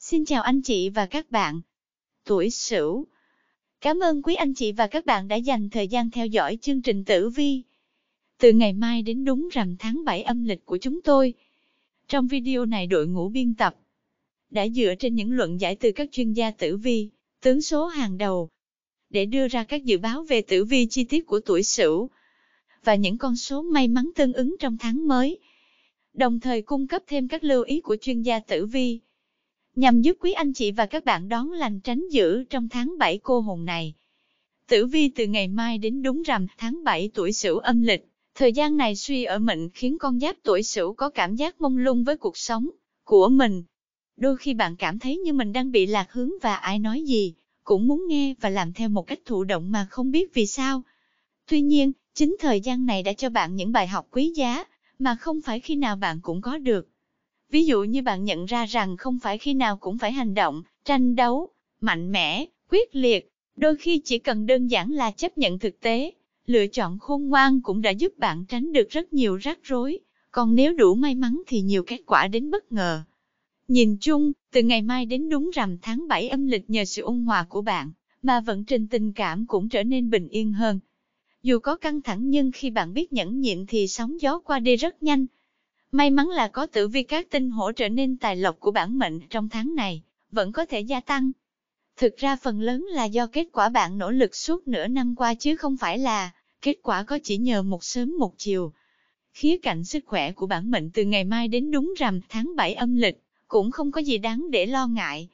Xin chào anh chị và các bạn. Tuổi Sửu. Cảm ơn quý anh chị và các bạn đã dành thời gian theo dõi chương trình Tử Vi. Từ ngày mai đến đúng rằm tháng 7 âm lịch của chúng tôi. Trong video này đội ngũ biên tập đã dựa trên những luận giải từ các chuyên gia tử vi, tướng số hàng đầu để đưa ra các dự báo về tử vi chi tiết của tuổi Sửu và những con số may mắn tương ứng trong tháng mới. Đồng thời cung cấp thêm các lưu ý của chuyên gia tử vi nhằm giúp quý anh chị và các bạn đón lành tránh dữ trong tháng 7 cô hồn này. Tử vi từ ngày mai đến đúng rằm tháng 7 tuổi Sửu âm lịch, thời gian này suy ở mệnh khiến con giáp tuổi Sửu có cảm giác mông lung với cuộc sống của mình. Đôi khi bạn cảm thấy như mình đang bị lạc hướng và ai nói gì, cũng muốn nghe và làm theo một cách thụ động mà không biết vì sao. Tuy nhiên, chính thời gian này đã cho bạn những bài học quý giá, mà không phải khi nào bạn cũng có được. Ví dụ như bạn nhận ra rằng không phải khi nào cũng phải hành động, tranh đấu, mạnh mẽ, quyết liệt. Đôi khi chỉ cần đơn giản là chấp nhận thực tế, lựa chọn khôn ngoan cũng đã giúp bạn tránh được rất nhiều rắc rối. Còn nếu đủ may mắn thì nhiều kết quả đến bất ngờ. Nhìn chung, từ ngày mai đến đúng rằm tháng 7 âm lịch nhờ sự ôn hòa của bạn, mà vận trình tình cảm cũng trở nên bình yên hơn. Dù có căng thẳng nhưng khi bạn biết nhẫn nhịn thì sóng gió qua đi rất nhanh, May mắn là có tử vi các tinh hỗ trợ nên tài lộc của bản mệnh trong tháng này vẫn có thể gia tăng. Thực ra phần lớn là do kết quả bạn nỗ lực suốt nửa năm qua chứ không phải là kết quả có chỉ nhờ một sớm một chiều. Khía cạnh sức khỏe của bản mệnh từ ngày mai đến đúng rằm tháng 7 âm lịch cũng không có gì đáng để lo ngại.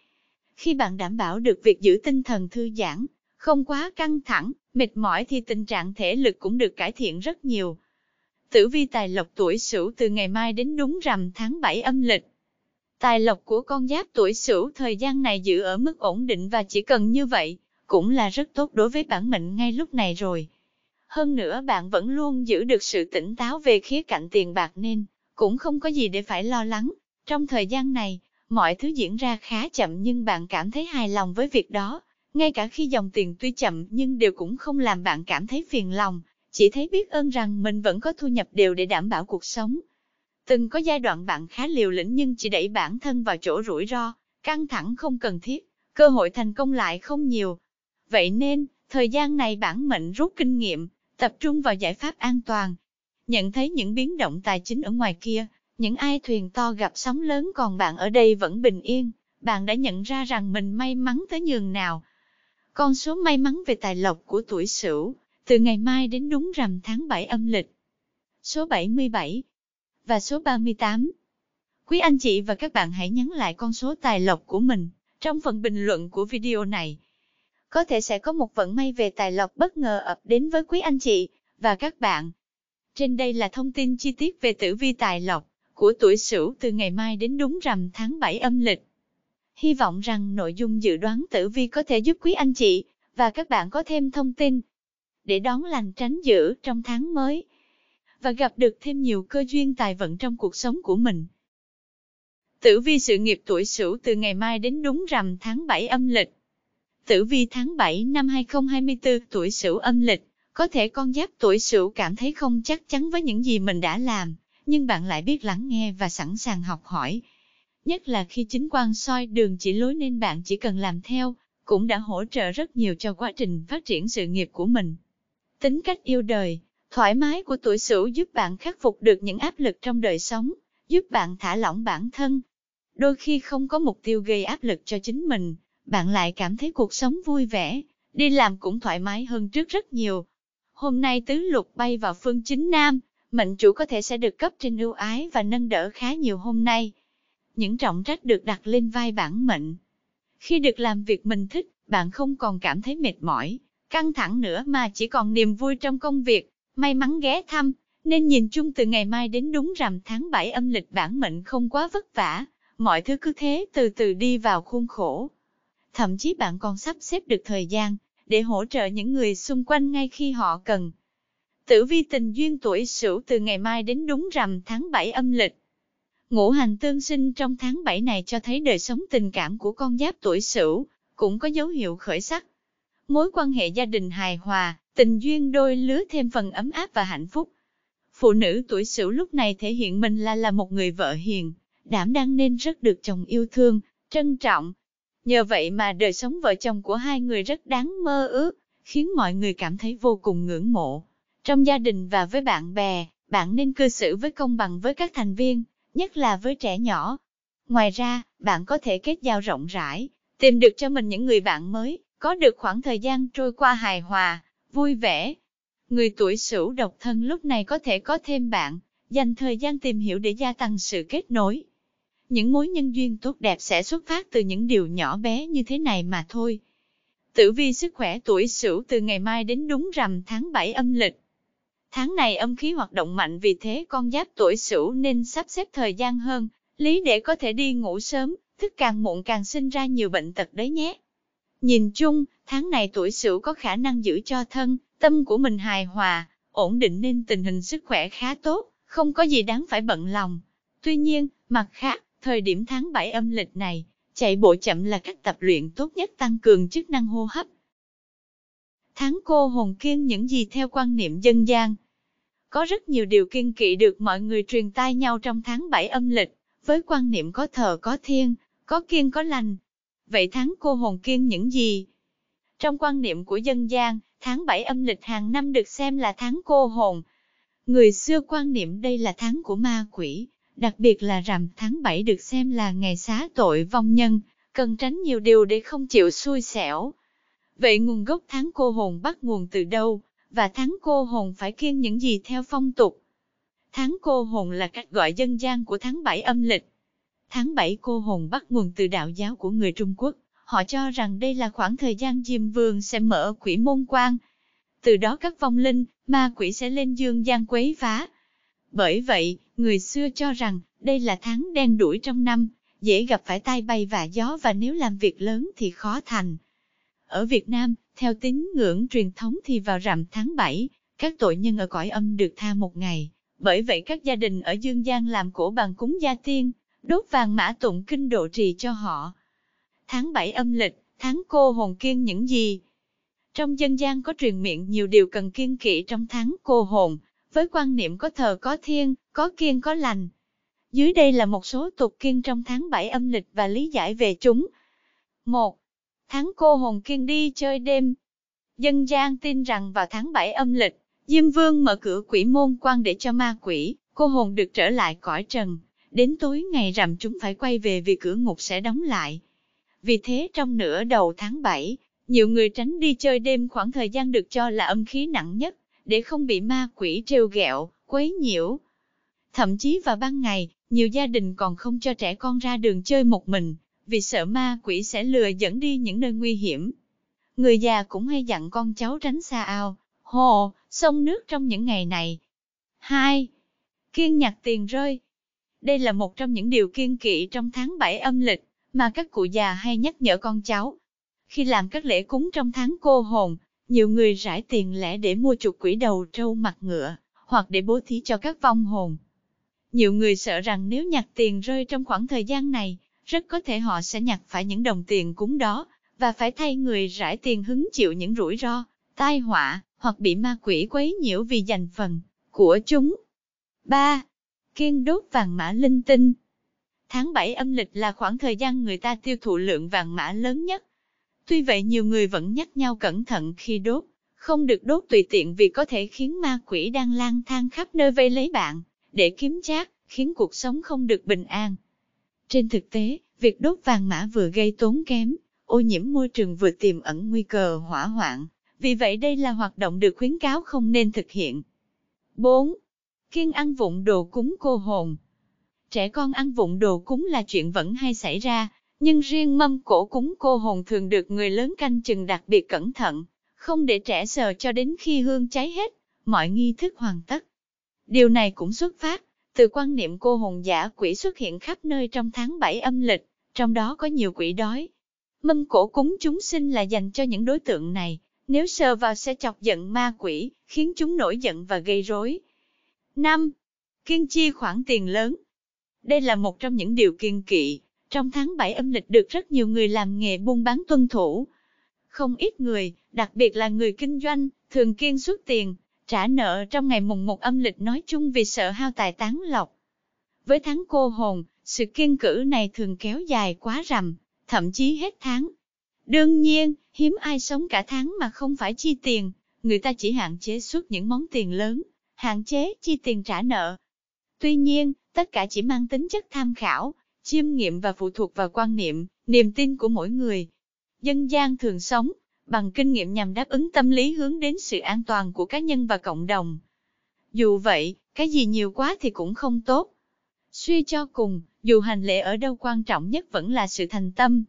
Khi bạn đảm bảo được việc giữ tinh thần thư giãn, không quá căng thẳng, mệt mỏi thì tình trạng thể lực cũng được cải thiện rất nhiều. Tử vi tài lộc tuổi Sửu từ ngày mai đến đúng rằm tháng 7 âm lịch. Tài lộc của con giáp tuổi Sửu thời gian này giữ ở mức ổn định và chỉ cần như vậy, cũng là rất tốt đối với bản mệnh ngay lúc này rồi. Hơn nữa bạn vẫn luôn giữ được sự tỉnh táo về khía cạnh tiền bạc nên cũng không có gì để phải lo lắng. Trong thời gian này, mọi thứ diễn ra khá chậm nhưng bạn cảm thấy hài lòng với việc đó. Ngay cả khi dòng tiền tuy chậm nhưng đều cũng không làm bạn cảm thấy phiền lòng, chỉ thấy biết ơn rằng mình vẫn có thu nhập đều để đảm bảo cuộc sống. Từng có giai đoạn bạn khá liều lĩnh nhưng chỉ đẩy bản thân vào chỗ rủi ro, căng thẳng không cần thiết, cơ hội thành công lại không nhiều. Vậy nên, thời gian này bản mệnh rút kinh nghiệm, tập trung vào giải pháp an toàn. Nhận thấy những biến động tài chính ở ngoài kia, những ai thuyền to gặp sóng lớn còn bạn ở đây vẫn bình yên, bạn đã nhận ra rằng mình may mắn tới nhường nào. Con số may mắn về tài lộc của tuổi Sửu từ ngày mai đến đúng rằm tháng 7 âm lịch. Số 77 và số 38. Quý anh chị và các bạn hãy nhắn lại con số tài lộc của mình trong phần bình luận của video này. Có thể sẽ có một vận may về tài lộc bất ngờ ập đến với quý anh chị và các bạn. Trên đây là thông tin chi tiết về tử vi tài lộc của tuổi Sửu từ ngày mai đến đúng rằm tháng 7 âm lịch. Hy vọng rằng nội dung dự đoán tử vi có thể giúp quý anh chị và các bạn có thêm thông tin để đón lành tránh dữ trong tháng mới và gặp được thêm nhiều cơ duyên tài vận trong cuộc sống của mình. Tử vi sự nghiệp tuổi Sửu từ ngày mai đến đúng rằm tháng 7 âm lịch. Tử vi tháng 7 năm 2024 tuổi Sửu âm lịch, có thể con giáp tuổi Sửu cảm thấy không chắc chắn với những gì mình đã làm, nhưng bạn lại biết lắng nghe và sẵn sàng học hỏi. Nhất là khi chính quan soi đường chỉ lối nên bạn chỉ cần làm theo, cũng đã hỗ trợ rất nhiều cho quá trình phát triển sự nghiệp của mình. Tính cách yêu đời, thoải mái của tuổi Sửu giúp bạn khắc phục được những áp lực trong đời sống, giúp bạn thả lỏng bản thân. Đôi khi không có mục tiêu gây áp lực cho chính mình, bạn lại cảm thấy cuộc sống vui vẻ, đi làm cũng thoải mái hơn trước rất nhiều. Hôm nay tứ lục bay vào phương chính nam, mệnh chủ có thể sẽ được cấp trên ưu ái và nâng đỡ khá nhiều hôm nay. Những trọng trách được đặt lên vai bản mệnh. Khi được làm việc mình thích, bạn không còn cảm thấy mệt mỏi, căng thẳng nữa mà chỉ còn niềm vui trong công việc, may mắn ghé thăm, nên nhìn chung từ ngày mai đến đúng rằm tháng 7 âm lịch bản mệnh không quá vất vả, mọi thứ cứ thế từ từ đi vào khuôn khổ. Thậm chí bạn còn sắp xếp được thời gian để hỗ trợ những người xung quanh ngay khi họ cần. Tử vi tình duyên tuổi Sửu từ ngày mai đến đúng rằm tháng 7 âm lịch. Ngũ hành tương sinh trong tháng 7 này cho thấy đời sống tình cảm của con giáp tuổi Sửu cũng có dấu hiệu khởi sắc mối quan hệ gia đình hài hòa, tình duyên đôi lứa thêm phần ấm áp và hạnh phúc. Phụ nữ tuổi sửu lúc này thể hiện mình là là một người vợ hiền, đảm đang nên rất được chồng yêu thương, trân trọng. Nhờ vậy mà đời sống vợ chồng của hai người rất đáng mơ ước, khiến mọi người cảm thấy vô cùng ngưỡng mộ. Trong gia đình và với bạn bè, bạn nên cư xử với công bằng với các thành viên, nhất là với trẻ nhỏ. Ngoài ra, bạn có thể kết giao rộng rãi, tìm được cho mình những người bạn mới, có được khoảng thời gian trôi qua hài hòa, vui vẻ. Người tuổi sửu độc thân lúc này có thể có thêm bạn, dành thời gian tìm hiểu để gia tăng sự kết nối. Những mối nhân duyên tốt đẹp sẽ xuất phát từ những điều nhỏ bé như thế này mà thôi. Tử vi sức khỏe tuổi sửu từ ngày mai đến đúng rằm tháng 7 âm lịch. Tháng này âm khí hoạt động mạnh vì thế con giáp tuổi sửu nên sắp xếp thời gian hơn, lý để có thể đi ngủ sớm, thức càng muộn càng sinh ra nhiều bệnh tật đấy nhé. Nhìn chung, tháng này tuổi sửu có khả năng giữ cho thân, tâm của mình hài hòa, ổn định nên tình hình sức khỏe khá tốt, không có gì đáng phải bận lòng. Tuy nhiên, mặt khác, thời điểm tháng 7 âm lịch này, chạy bộ chậm là cách tập luyện tốt nhất tăng cường chức năng hô hấp. Tháng cô hồn kiên những gì theo quan niệm dân gian. Có rất nhiều điều kiên kỵ được mọi người truyền tai nhau trong tháng 7 âm lịch, với quan niệm có thờ có thiên, có kiên có lành, Vậy tháng cô hồn kiên những gì? Trong quan niệm của dân gian, tháng 7 âm lịch hàng năm được xem là tháng cô hồn. Người xưa quan niệm đây là tháng của ma quỷ, đặc biệt là rằm tháng 7 được xem là ngày xá tội vong nhân, cần tránh nhiều điều để không chịu xui xẻo. Vậy nguồn gốc tháng cô hồn bắt nguồn từ đâu, và tháng cô hồn phải kiêng những gì theo phong tục? Tháng cô hồn là cách gọi dân gian của tháng 7 âm lịch, Tháng 7 cô hồn bắt nguồn từ đạo giáo của người Trung Quốc, họ cho rằng đây là khoảng thời gian Diêm Vương sẽ mở quỷ môn quan. Từ đó các vong linh, ma quỷ sẽ lên dương gian quấy phá. Bởi vậy, người xưa cho rằng đây là tháng đen đuổi trong năm, dễ gặp phải tai bay và gió và nếu làm việc lớn thì khó thành. Ở Việt Nam, theo tín ngưỡng truyền thống thì vào rằm tháng 7, các tội nhân ở cõi âm được tha một ngày. Bởi vậy các gia đình ở Dương gian làm cổ bằng cúng gia tiên, đốt vàng mã tụng kinh độ trì cho họ. Tháng 7 âm lịch, tháng cô hồn kiên những gì? Trong dân gian có truyền miệng nhiều điều cần kiên kỵ trong tháng cô hồn, với quan niệm có thờ có thiên, có kiên có lành. Dưới đây là một số tục kiên trong tháng 7 âm lịch và lý giải về chúng. 1. Tháng cô hồn kiên đi chơi đêm. Dân gian tin rằng vào tháng 7 âm lịch, Diêm Vương mở cửa quỷ môn quan để cho ma quỷ, cô hồn được trở lại cõi trần. Đến tối ngày rằm chúng phải quay về vì cửa ngục sẽ đóng lại. Vì thế trong nửa đầu tháng 7, nhiều người tránh đi chơi đêm khoảng thời gian được cho là âm khí nặng nhất, để không bị ma quỷ trêu ghẹo, quấy nhiễu. Thậm chí vào ban ngày, nhiều gia đình còn không cho trẻ con ra đường chơi một mình, vì sợ ma quỷ sẽ lừa dẫn đi những nơi nguy hiểm. Người già cũng hay dặn con cháu tránh xa ao, hồ, sông nước trong những ngày này. 2. Kiên nhặt tiền rơi đây là một trong những điều kiên kỵ trong tháng 7 âm lịch, mà các cụ già hay nhắc nhở con cháu. Khi làm các lễ cúng trong tháng cô hồn, nhiều người rải tiền lẻ để mua chuột quỷ đầu trâu mặt ngựa, hoặc để bố thí cho các vong hồn. Nhiều người sợ rằng nếu nhặt tiền rơi trong khoảng thời gian này, rất có thể họ sẽ nhặt phải những đồng tiền cúng đó, và phải thay người rải tiền hứng chịu những rủi ro, tai họa, hoặc bị ma quỷ quấy nhiễu vì giành phần của chúng. 3 kiên đốt vàng mã linh tinh. Tháng 7 âm lịch là khoảng thời gian người ta tiêu thụ lượng vàng mã lớn nhất. Tuy vậy nhiều người vẫn nhắc nhau cẩn thận khi đốt, không được đốt tùy tiện vì có thể khiến ma quỷ đang lang thang khắp nơi vây lấy bạn, để kiếm trác, khiến cuộc sống không được bình an. Trên thực tế, việc đốt vàng mã vừa gây tốn kém, ô nhiễm môi trường vừa tiềm ẩn nguy cơ hỏa hoạn, vì vậy đây là hoạt động được khuyến cáo không nên thực hiện. 4 kiên ăn vụng đồ cúng cô hồn. Trẻ con ăn vụng đồ cúng là chuyện vẫn hay xảy ra, nhưng riêng mâm cổ cúng cô hồn thường được người lớn canh chừng đặc biệt cẩn thận, không để trẻ sờ cho đến khi hương cháy hết, mọi nghi thức hoàn tất. Điều này cũng xuất phát từ quan niệm cô hồn giả quỷ xuất hiện khắp nơi trong tháng 7 âm lịch, trong đó có nhiều quỷ đói. Mâm cổ cúng chúng sinh là dành cho những đối tượng này, nếu sờ vào sẽ chọc giận ma quỷ, khiến chúng nổi giận và gây rối. 5. Kiên chi khoản tiền lớn. Đây là một trong những điều kiên kỵ, trong tháng 7 âm lịch được rất nhiều người làm nghề buôn bán tuân thủ. Không ít người, đặc biệt là người kinh doanh, thường kiên suốt tiền, trả nợ trong ngày mùng 1 âm lịch nói chung vì sợ hao tài tán lộc. Với tháng cô hồn, sự kiên cử này thường kéo dài quá rằm, thậm chí hết tháng. Đương nhiên, hiếm ai sống cả tháng mà không phải chi tiền, người ta chỉ hạn chế suốt những món tiền lớn, hạn chế chi tiền trả nợ. Tuy nhiên, tất cả chỉ mang tính chất tham khảo, chiêm nghiệm và phụ thuộc vào quan niệm, niềm tin của mỗi người. Dân gian thường sống, bằng kinh nghiệm nhằm đáp ứng tâm lý hướng đến sự an toàn của cá nhân và cộng đồng. Dù vậy, cái gì nhiều quá thì cũng không tốt. Suy cho cùng, dù hành lễ ở đâu quan trọng nhất vẫn là sự thành tâm.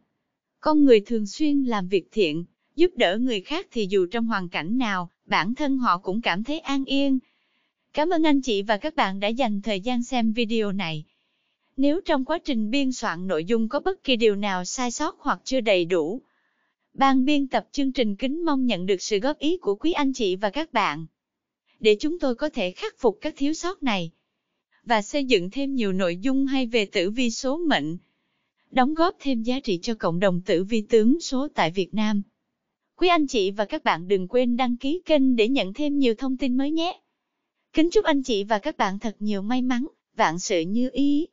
Con người thường xuyên làm việc thiện, giúp đỡ người khác thì dù trong hoàn cảnh nào, bản thân họ cũng cảm thấy an yên, Cảm ơn anh chị và các bạn đã dành thời gian xem video này. Nếu trong quá trình biên soạn nội dung có bất kỳ điều nào sai sót hoặc chưa đầy đủ, ban biên tập chương trình kính mong nhận được sự góp ý của quý anh chị và các bạn để chúng tôi có thể khắc phục các thiếu sót này và xây dựng thêm nhiều nội dung hay về tử vi số mệnh, đóng góp thêm giá trị cho cộng đồng tử vi tướng số tại Việt Nam. Quý anh chị và các bạn đừng quên đăng ký kênh để nhận thêm nhiều thông tin mới nhé. Kính chúc anh chị và các bạn thật nhiều may mắn, vạn sự như ý.